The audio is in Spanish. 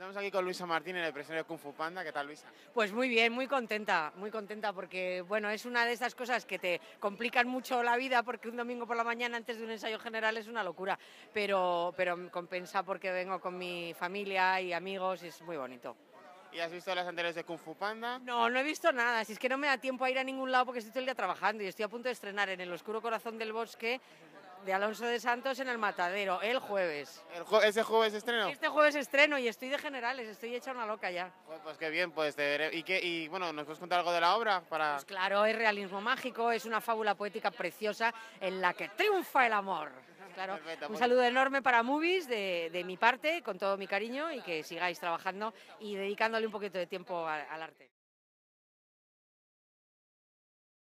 Estamos aquí con Luisa Martínez, el presidente de Kung Fu Panda. ¿Qué tal, Luisa? Pues muy bien, muy contenta, muy contenta porque, bueno, es una de esas cosas que te complican mucho la vida porque un domingo por la mañana antes de un ensayo general es una locura, pero, pero compensa porque vengo con mi familia y amigos y es muy bonito. ¿Y has visto las anteriores de Kung Fu Panda? No, no he visto nada. Si es que no me da tiempo a ir a ningún lado porque estoy todo el día trabajando y estoy a punto de estrenar en El Oscuro Corazón del Bosque de Alonso de Santos en el Matadero, el jueves. ¿Ese jueves estreno? Este jueves estreno y estoy de generales, estoy hecha una loca ya. Pues, pues qué bien, pues. Te ¿Y, qué, ¿Y bueno, nos puedes contar algo de la obra? Para... Pues claro, es realismo mágico, es una fábula poética preciosa en la que triunfa el amor. Pues claro. un pues saludo enorme para Movies de, mi parte, con todo mi cariño y que sigáis trabajando y dedicándole un poquito de tiempo al arte.